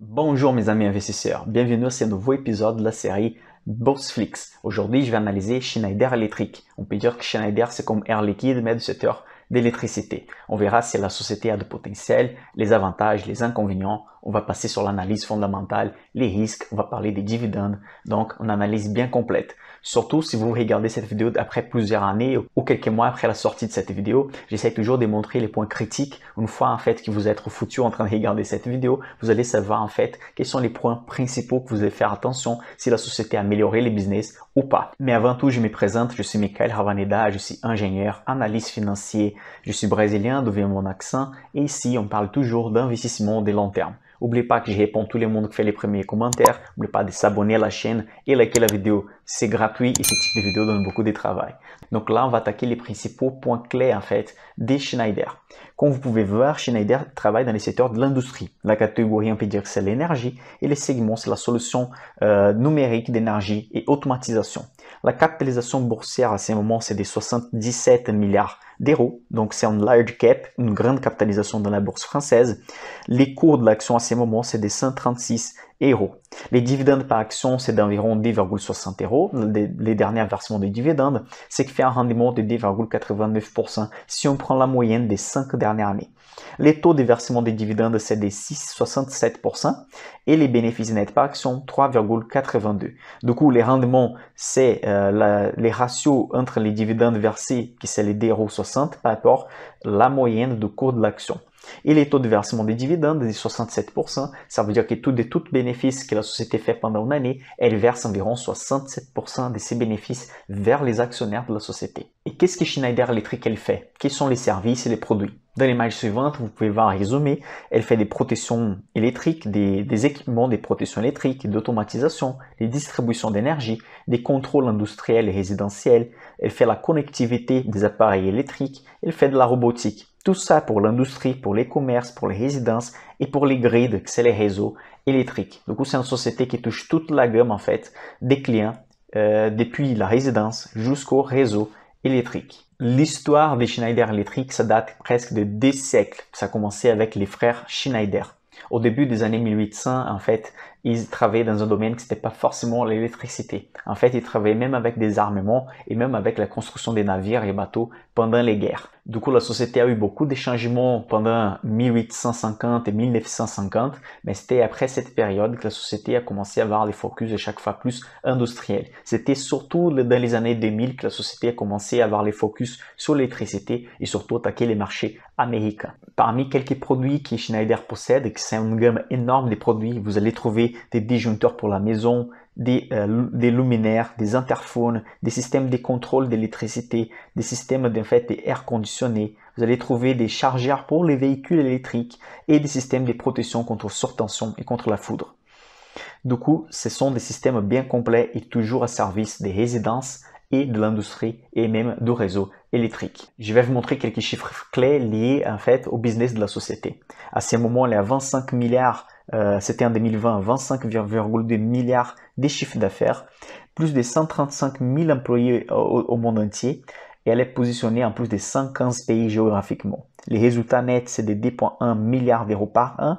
Bonjour mes amis investisseurs, bienvenue à ce nouveau épisode de la série Bourse Aujourd'hui, je vais analyser Schneider Electric. On peut dire que Schneider, c'est comme Air Liquide, mais du secteur d'électricité. On verra si la société a de potentiel, les avantages, les inconvénients. On va passer sur l'analyse fondamentale, les risques, on va parler des dividendes. Donc, une analyse bien complète. Surtout si vous regardez cette vidéo après plusieurs années ou quelques mois après la sortie de cette vidéo, j'essaie toujours de montrer les points critiques. Une fois en fait que vous êtes foutu en train de regarder cette vidéo, vous allez savoir en fait quels sont les points principaux que vous devez faire attention si la société a amélioré les business ou pas. Mais avant tout, je me présente, je suis Michael Ravaneda, je suis ingénieur, analyste financier, je suis brésilien, d'où vient mon accent, et ici on parle toujours d'investissement de long terme. N'oubliez pas que je réponds tout le monde qui fait les premiers commentaires. N'oubliez pas de s'abonner à la chaîne et liker la vidéo. C'est gratuit et ce type de vidéo donne beaucoup de travail. Donc là, on va attaquer les principaux points clés en fait des Schneider. Comme vous pouvez voir, Schneider travaille dans les secteurs de l'industrie. La catégorie, on peut dire que c'est l'énergie, et les segments, c'est la solution euh, numérique d'énergie et automatisation. La capitalisation boursière à ce moment, c'est des 77 milliards d'euros, donc c'est un large cap, une grande capitalisation dans la bourse française. Les cours de l'action à ce moment, c'est des 136 les dividendes par action, c'est d'environ 10,60 euros. Les derniers versements de dividendes, c'est qui fait un rendement de 10,89% si on prend la moyenne des cinq dernières années. Les taux de versement des dividendes, c'est de 6,67% et les bénéfices nets par action, 3,82. Du coup, les rendements, c'est euh, les ratios entre les dividendes versés, qui c'est les 0,60%, par rapport à la moyenne du cours de l'action. Et les taux de versement des dividendes, de 67%, ça veut dire que tous les tout bénéfices que la société fait pendant une année, elle verse environ 67% de ses bénéfices vers les actionnaires de la société. Et qu'est-ce que Schneider Electric elle fait Quels sont les services et les produits dans l'image suivante, vous pouvez voir résumé. Elle fait des protections électriques, des, équipements, des protections électriques, d'automatisation, des distributions d'énergie, des contrôles industriels et résidentiels. Elle fait la connectivité des appareils électriques. Elle fait de la robotique. Tout ça pour l'industrie, pour les commerces, pour les résidences et pour les grids, c'est les réseaux électriques. Donc c'est une société qui touche toute la gamme en fait des clients, euh, depuis la résidence jusqu'au réseau électrique. L'histoire des Schneider Electric, ça date presque de des siècles. Ça a commencé avec les frères Schneider. Au début des années 1800, en fait, ils travaillaient dans un domaine qui n'était pas forcément l'électricité. En fait, ils travaillaient même avec des armements et même avec la construction des navires et bateaux pendant les guerres. Du coup, la société a eu beaucoup de changements pendant 1850 et 1950, mais c'était après cette période que la société a commencé à avoir les focus de chaque fois plus industriels. C'était surtout dans les années 2000 que la société a commencé à avoir les focus sur l'électricité et surtout attaquer les marchés américains. Parmi quelques produits que Schneider possède, et que c'est une gamme énorme de produits, vous allez trouver des disjoncteurs pour la maison, euh, des, luminaires, des interphones, des systèmes de contrôle d'électricité, des systèmes d'air fait air Vous allez trouver des chargeurs pour les véhicules électriques et des systèmes de protection contre surtension et contre la foudre. Du coup, ce sont des systèmes bien complets et toujours à service des résidences et de l'industrie et même du réseau électrique. Je vais vous montrer quelques chiffres clés liés en fait au business de la société. À ce moment, il 25 milliards euh, c'était en 2020 25,2 milliards de chiffres d'affaires, plus de 135 000 employés au, monde entier et elle est positionnée en plus de 115 pays géographiquement. Les résultats nets, c'est de 2,1 milliards d'euros par an,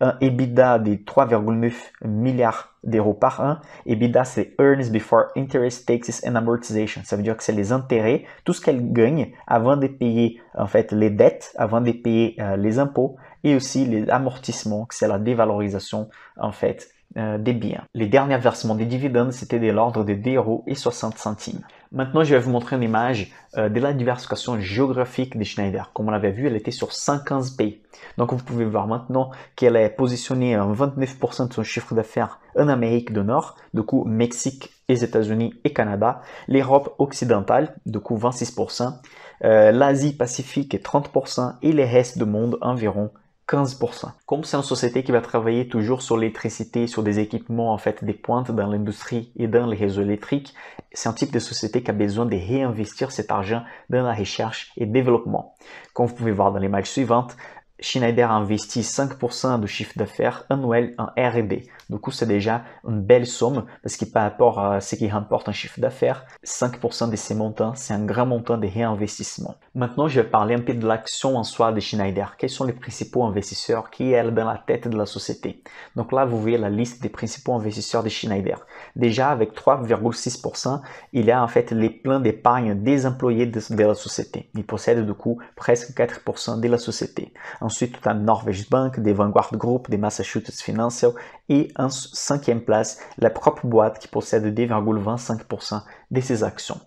un EBITDA de 3,9 milliards d'euros par an. EBITDA, c'est Earnings Before Interest, Taxes and Amortization. Ça veut dire que c'est les intérêts, tout ce qu'elle gagne avant de payer en fait les dettes, avant de payer euh, les impôts, et aussi les amortissements, c'est la dévalorisation en fait euh, des biens. Les derniers versements des dividendes, c'était de l'ordre de 0,60 euros et centimes. Maintenant, je vais vous montrer une image euh, de la diversification géographique de Schneider. Comme on l'avait vu, elle était sur 115 pays. Donc, vous pouvez voir maintenant qu'elle est positionnée à 29% de son chiffre d'affaires en Amérique du Nord, du coup Mexique, les États-Unis et Canada, l'Europe occidentale, du coup 26%, l'Asie Pacifique 30% et les restes du monde environ 15%. Comme c'est une société qui va travailler toujours sur l'électricité, sur des équipements, en fait, des pointes dans l'industrie et dans les réseaux électriques, c'est un type de société qui a besoin de réinvestir cet argent dans la recherche et développement. Comme vous pouvez voir dans l'image suivante, Schneider a investi 5% de chiffre d'affaires annuel en R&D. Du coup, c'est déjà une belle somme parce que par rapport à ce qui remporte un chiffre d'affaires, 5% de ces montants, c'est un grand montant de réinvestissement. Maintenant, je vais parler un peu de l'action en soi de Schneider. Quels sont les principaux investisseurs qui est dans la tête de la société Donc là, vous voyez la liste des principaux investisseurs de Schneider. Déjà, avec 3,6%, il y a en fait les plans d'épargne des employés de, la société. Il possède du coup presque 4% de la société ensuite tout Norwegian Bank, des Vanguard Group, des Massachusetts Financial et en cinquième place, la propre boîte qui possède 2,25% de ses actions.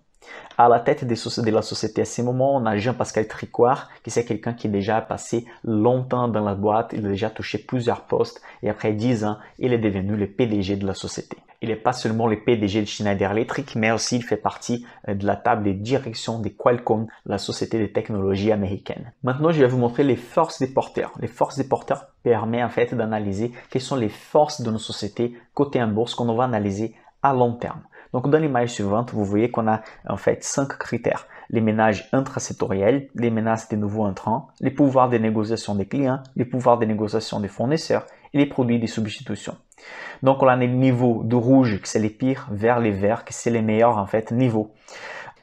À la tête de la société à ce moment, on a Jean-Pascal Tricoire, qui c'est quelqu'un qui est déjà passé longtemps dans la boîte, il a déjà touché plusieurs postes et après 10 ans, il est devenu le PDG de la société. Il n'est pas seulement le PDG de Schneider Electric, mais aussi il fait partie euh, de la table de direction de Qualcomm, la société de technologie américaine. Maintenant, je vais vous montrer les forces des porteurs. Les forces des porteurs permettent en fait d'analyser quelles sont les forces de nos sociétés côté en bourse qu'on va analyser à long terme. Donc dans l'image suivante, vous voyez qu'on a en fait cinq critères. Les ménages intrasectoriels, les menaces des nouveaux entrants, les pouvoirs de négociation des clients, les pouvoirs de négociation des fournisseurs et les produits des substitutions. Donc on a les niveaux de rouge, que c'est les pires, vers les verts, qui c'est les meilleurs en fait niveaux.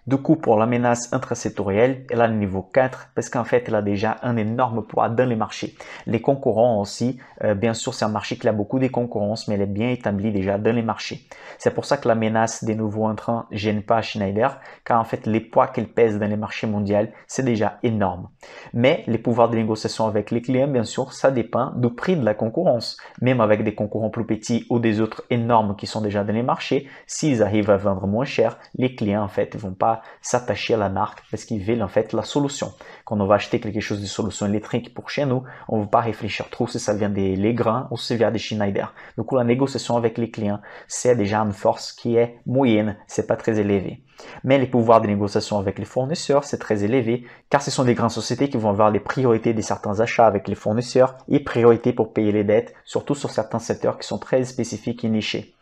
Du coup, pour la menace intrasectorielle, elle a le niveau 4 parce qu'en fait, elle a déjà un énorme poids dans les marchés. Les concurrents aussi, euh, bien sûr, c'est un marché qui a beaucoup de concurrence, mais elle est bien établie déjà dans les marchés. C'est pour ça que la menace des nouveaux entrants gêne pas Schneider, car en fait, les poids qu'elle pèse dans les marchés mondiaux, c'est déjà énorme. Mais les pouvoirs de négociation avec les clients, bien sûr, ça dépend du prix de la concurrence. Même avec des concurrents plus petits ou des autres énormes qui sont déjà dans les marchés, s'ils arrivent à vendre moins cher, les clients, en fait, vont pas s'attacher à la marque parce qu'ils veulent en fait la solution. Quand on va acheter quelque chose de solution électrique pour chez nous, on ne va pas réfléchir trop si ça vient des grains ou si ça vient des Schneider. Du coup, la négociation avec les clients, c'est déjà une force qui est moyenne, c'est pas très élevé. Mais les pouvoirs de négociation avec les fournisseurs, c'est très élevé, car ce sont des grandes sociétés qui vont avoir les priorités de certains achats avec les fournisseurs et priorité pour payer les dettes, surtout sur certains secteurs qui sont très spécifiques et nichés.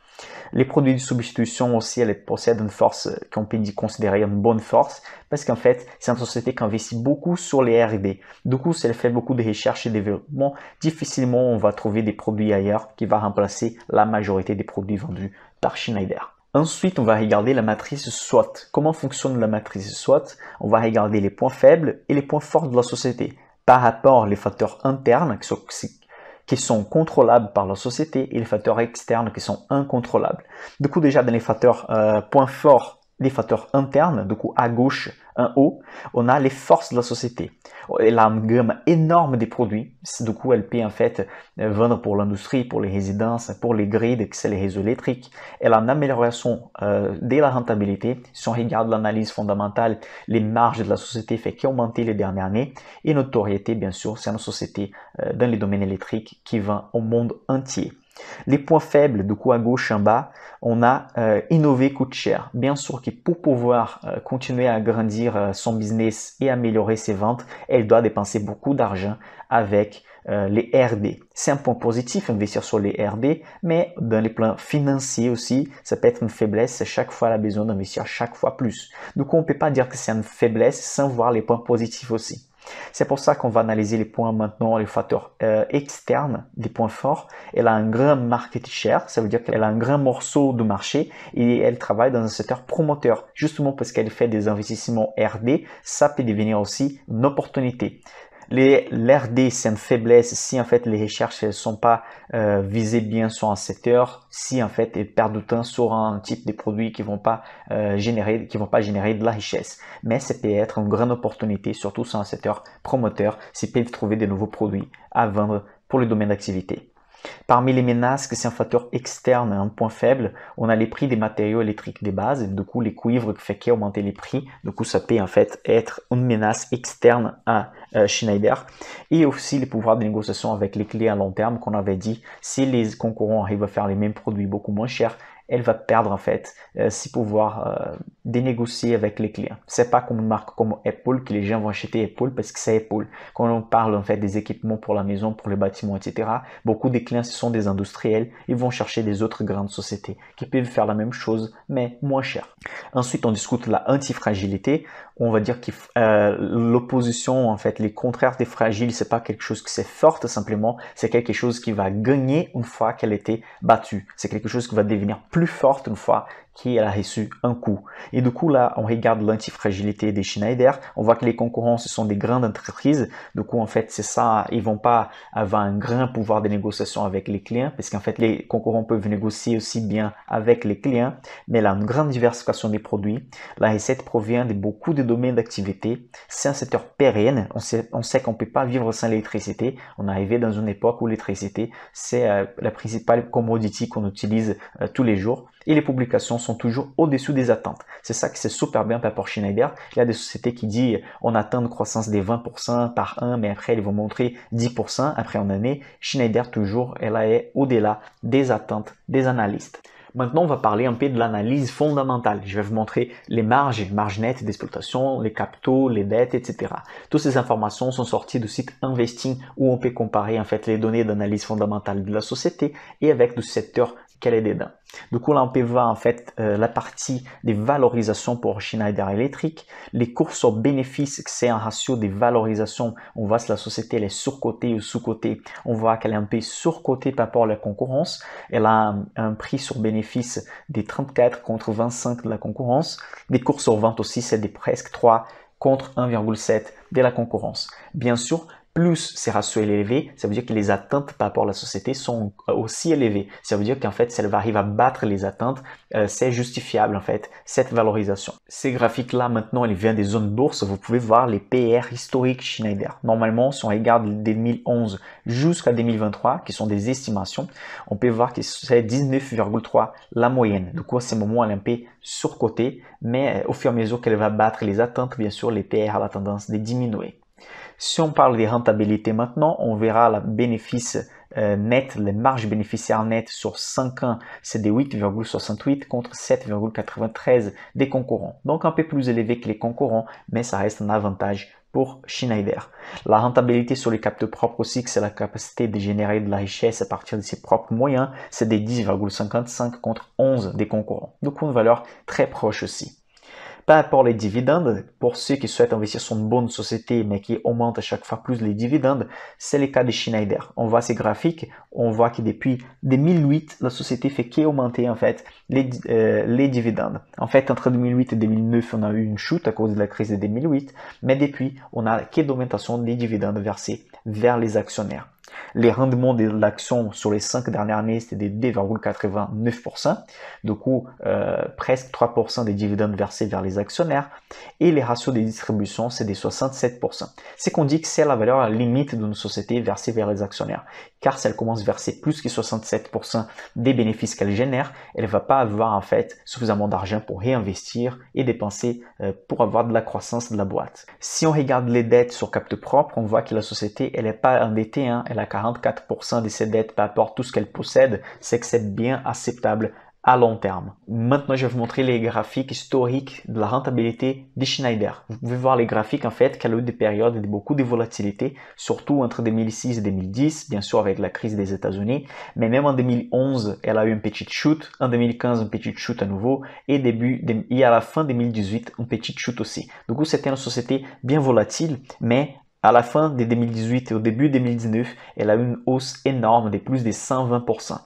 Les produits de substitution aussi, elles possèdent une force qu'on peut considérer une bonne force, parce qu'en fait, c'est une société qui investit beaucoup sur les R&D. Du coup, si elle fait beaucoup de recherche et développement, difficilement on va trouver des produits ailleurs qui va remplacer la majorité des produits vendus par Schneider. Ensuite, on va regarder la matrice SWOT. Comment fonctionne la matrice SWOT On va regarder les points faibles et les points forts de la société par rapport aux facteurs internes qui qui sont contrôlables par la société et les facteurs externes qui sont incontrôlables. Du coup, déjà dans les facteurs euh, points forts, les facteurs internes, du coup à gauche, en haut, on a les forces de la société. Elle a une gamme énorme des produits. Du coup, elle peut en fait euh, vendre pour l'industrie, pour les résidences, pour les grids, que c'est les réseaux électriques. Elle a une amélioration euh, de la rentabilité. Si on regarde l'analyse fondamentale, les marges de la société fait qui ont augmenté les dernières années. Et notoriété, bien sûr, c'est une société euh, dans les domaines électriques qui vend au monde entier. Les points faibles du coup à gauche, en bas, on a innové euh, innover coûte cher. Bien sûr que pour pouvoir euh, continuer à grandir euh, son business et améliorer ses ventes, elle doit dépenser beaucoup d'argent avec les RD. C'est un point positif, investir sur les RD, mais dans les plans financiers aussi, ça peut être une faiblesse. Chaque fois, elle a besoin d'investir chaque fois plus. Du coup, on ne peut pas dire que c'est une faiblesse sans voir les points positifs aussi. C'est pour ça qu'on va analyser les points maintenant, les facteurs euh, externes des points forts. Elle a un grand market share, ça veut dire qu'elle a un grand morceau de marché et elle travaille dans un secteur promoteur. Justement parce qu'elle fait des investissements RD, ça peut devenir aussi une opportunité. Les, L'RD, c'est une faiblesse si en fait les recherches ne sont pas euh, visées bien sur un secteur, si en fait ils perdent du temps sur un type de produits qui vont pas euh, générer, vont pas générer de la richesse. Mais ça peut être une grande opportunité, surtout sur un secteur promoteur, si peut trouver de nouveaux produits à vendre pour le domaine d'activité. Parmi les menaces, que c'est un facteur externe, un point faible, on a les prix des matériaux électriques des bases, et du coup les cuivres qui fait qu'augmenter les prix, du coup ça peut en fait être une menace externe à euh, Schneider. Et aussi les pouvoirs de négociation avec les clients à long terme qu'on avait dit, si les concurrents arrivent à faire les mêmes produits beaucoup moins chers, elle va perdre en fait si pouvoir euh, euh dénégocier avec les clients. C'est pas comme une marque comme Apple que les gens vont acheter Apple parce que c'est Apple. Quand on parle en fait des équipements pour la maison, pour le bâtiment etc., beaucoup des clients ce sont des industriels. Ils vont chercher des autres grandes sociétés qui peuvent faire la même chose mais moins cher. Ensuite, on discute la fragilité On va dire que euh, l'opposition, en fait, les contraires des fragiles, c'est pas quelque chose qui c'est forte simplement. C'est quelque chose qui va gagner une fois qu'elle a été battue. C'est quelque chose qui va devenir plus plus forte une fois qui a reçu un coup. Et du coup, là, on regarde l'antifragilité des Schneider, on voit que les concurrents, ce sont des grandes entreprises. Du coup, en fait, c'est ça, ils vont pas avoir un grand pouvoir de négociation avec les clients, parce qu'en fait, les concurrents peuvent négocier aussi bien avec les clients, mais là, une grande diversification des produits. La recette provient de beaucoup de domaines d'activité. C'est un secteur pérenne. On sait, qu'on peut pas vivre sans l'électricité. On est arrivé dans une époque où l'électricité, c'est euh, la principale commodity qu'on utilise euh, tous les jours et les publications sont toujours au-dessus des attentes. C'est ça que c'est super bien pour Schneider. Il y a des sociétés qui disent on atteint une croissance des 20% par an, mais après, ils vont montrer 10% après une année. Schneider, toujours, elle est au-delà des attentes des analystes. Maintenant, on va parler un peu de l'analyse fondamentale. Je vais vous montrer les marges, les marges nettes d'exploitation, les capitaux, les dettes, etc. Toutes ces informations sont sorties du site Investing où on peut comparer en fait les données d'analyse fondamentale de la société et avec le secteur qu'elle est dedans. Du coup, là, on peut voir en fait euh, la partie des valorisations pour Schneider Electric, les courses au bénéfices c'est un ratio des valorisations. On voit si la société elle est surcotée ou sous-cotée. On voit qu'elle est un peu surcotée par rapport à la concurrence. Elle a un, prix sur bénéfice des 34 contre 25 de la concurrence. Les courses aux ventes aussi, c'est des presque 3 contre 1,7 de la concurrence. Bien sûr, plus ces ratios élevés, ça veut dire que les attentes par rapport à la société sont aussi élevées. Ça veut dire qu'en fait, si elle arrive à battre les attentes, euh, c'est justifiable en fait, cette valorisation. Ces graphiques-là, maintenant, ils viennent des zones bourses. Vous pouvez voir les PR historiques Schneider. Normalement, si on regarde 2011 jusqu'à 2023, qui sont des estimations, on peut voir que c'est 19,3 la moyenne. Du coup, à moment-là, elle est un peu surcotée, mais euh, au fur et à mesure qu'elle va battre les attentes, bien sûr, les PR a la tendance de diminuer. Si on parle des rentabilités maintenant, on verra le bénéfice euh, net, les marges bénéficiaires nettes sur 5 ans, c'est des 8,68 contre 7,93 des concurrents. Donc un peu plus élevé que les concurrents, mais ça reste un avantage pour Schneider. La rentabilité sur les capteurs propres aussi, c'est la capacité de générer de la richesse à partir de ses propres moyens, c'est des 10,55 contre 11 des concurrents. Donc une valeur très proche aussi pas pour les dividendes, pour ceux qui souhaitent investir sur une bonne société mais qui augmentent à chaque fois plus les dividendes, c'est le cas de Schneider. On voit ces graphiques, on voit que depuis 2008, la société fait qu'augmenter en fait les, euh, les dividendes. En fait, entre 2008 et 2009, on a eu une chute à cause de la crise de 2008, mais depuis, on a qu'augmentation des dividendes versés vers les actionnaires. Les rendements de l'action sur les 5 dernières années, c'était des 2,89%, du coup euh, presque 3% des dividendes versés vers les actionnaires, et les ratios des distributions, c'est des 67%. C'est qu'on dit que c'est la valeur limite d'une société versée vers les actionnaires car si elle commence à verser plus que 67% des bénéfices qu'elle génère, elle ne va pas avoir en fait suffisamment d'argent pour réinvestir et dépenser euh, pour avoir de la croissance de la boîte. Si on regarde les dettes sur capte propre, on voit que la société, elle n'est pas endettée, hein, elle a 44% de ses dettes par rapport à tout ce qu'elle possède, c'est que c'est bien acceptable à long terme. Maintenant, je vais vous montrer les graphiques historiques de la rentabilité de Schneider. Vous pouvez voir les graphiques en fait qu'elle a eu des périodes de beaucoup de volatilité, surtout entre 2006 et 2010, bien sûr avec la crise des États-Unis, mais même en 2011, elle a eu une petite chute, en 2015 une petite chute à nouveau et début et à la fin 2018 un petite chute aussi. Du coup, c'était une société bien volatile, mais à la fin de 2018 et au début de 2019, elle a eu une hausse énorme de plus de 120%.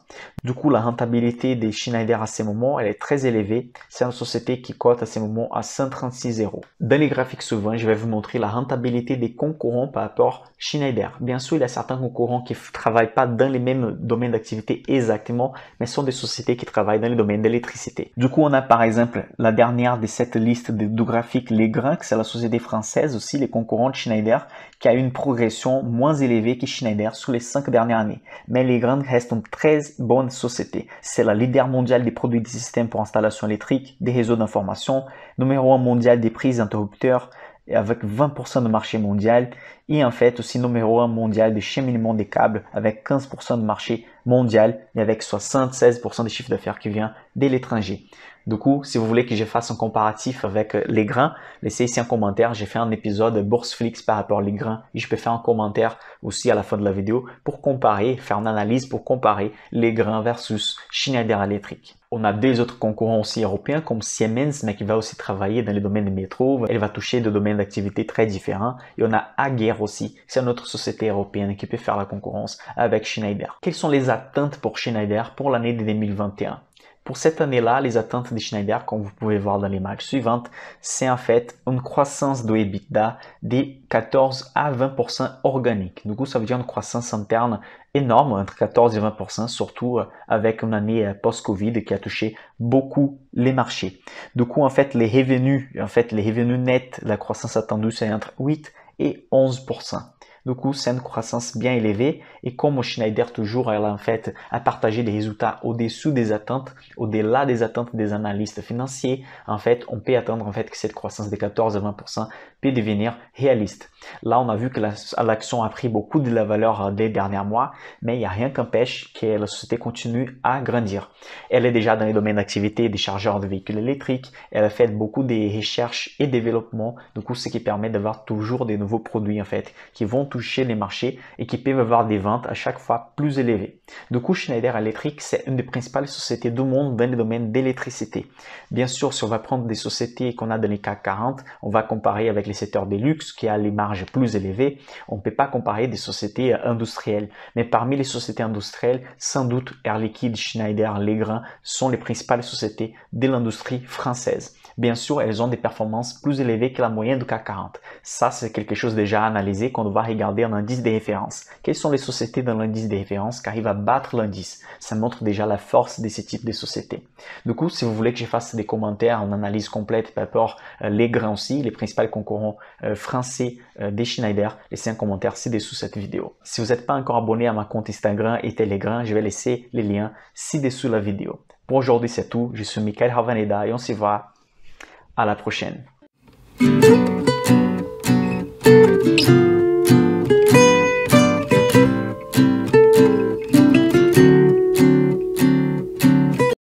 Du coup, la rentabilité des Schneider à ce moment elle est très élevée. C'est une société qui cote à ce moment à 136 euros. Dans les graphiques suivants, je vais vous montrer la rentabilité des concurrents par rapport à Schneider. Bien sûr, il y a certains concurrents qui ne travaillent pas dans les mêmes domaines d'activité exactement, mais sont des sociétés qui travaillent dans le domaine de l'électricité. Du coup, on a par exemple la dernière de cette liste de, de graphiques, Les Grains, c'est la société française aussi, les concurrents de Schneider qui a une progression moins élevée que Schneider sur les cinq dernières années. Mais les grandes restent une très bonne société. C'est la leader mondiale des produits de systèmes pour installation électrique, des réseaux d'information, numéro un mondial des prises d'interrupteurs, avec 20% de marché mondial et en fait aussi numéro 1 mondial de cheminement des câbles avec 15% de marché mondial et avec 76% des chiffres d'affaires qui vient de l'étranger. Du coup, si vous voulez que je fasse un comparatif avec euh, les grains, laissez ici un commentaire. J'ai fait un épisode Bourse-Flix par rapport aux grains et je peux faire un commentaire aussi à la fin de la vidéo pour comparer, faire une analyse pour comparer les grains versus Schneider Electric on a deux autres concurrents aussi européens comme Siemens, mais qui va aussi travailler dans les domaines des métro. Elle va toucher des domaines d'activité très différents. Et on a Aguerre aussi. C'est une autre société européenne qui peut faire la concurrence avec Schneider. Quelles sont les attentes pour Schneider pour l'année 2021 pour cette année-là, les attentes de Schneider, comme vous pouvez voir dans l'image suivante, c'est en fait une croissance de EBITDA des 14 à 20% organique. Du coup, ça veut dire une croissance interne énorme, entre 14 et 20%, surtout euh, avec une année euh, post-Covid qui a touché beaucoup les marchés. Du coup, en fait, les revenus, en fait, les revenus nets, la croissance attendue, c'est entre 8 et 11%. Du coup, c'est une croissance bien élevée. Et comme Schneider, toujours, elle a en fait à partager des résultats au-dessous des attentes, au-delà des attentes des analystes financiers, en fait, on peut attendre en fait que cette croissance de 14 à 20% puisse devenir réaliste. Là, on a vu que l'action a pris beaucoup de la valeur euh, des derniers mois, mais il n'y a rien qui empêche que la société continue à grandir. Elle est déjà dans les domaines d'activité des chargeurs de véhicules électriques, elle a fait beaucoup de recherches et développement du coup, ce qui permet d'avoir toujours des nouveaux produits, en fait, qui vont toucher les marchés et qui peuvent avoir des ventes à chaque fois plus élevées. Du coup, Schneider Electric, c'est une des principales sociétés du monde dans le domaine d'électricité. Bien sûr, si on va prendre des sociétés qu'on a dans les CAC 40, on va comparer avec les secteurs des luxe qui a les marges plus élevées. On ne peut pas comparer des sociétés euh, industrielles. Mais parmi les sociétés industrielles, sans doute Air Liquide, Schneider, Legrand sont les principales sociétés de l'industrie française. Bien sûr, elles ont des performances plus élevées que la moyenne du CAC 40. Ça, c'est quelque chose déjà analysé on va regarder regarder un indice des références. Quelles sont les sociétés dans l'indice des références qui arrivent à battre l'indice Ça montre déjà la force de ce type de sociétés. Du coup, si vous voulez que je fasse des commentaires en analyse complète par rapport euh, les grands aussi, les principaux concurrents euh, français euh, des Schneider, laissez un commentaire ci-dessous cette vidéo. Si vous n'êtes pas encore abonné à ma compte Instagram et Telegram, je vais laisser les liens ci-dessous la vidéo. Pour aujourd'hui, c'est tout. Je suis Michael Ravaneda et on se voit à la prochaine.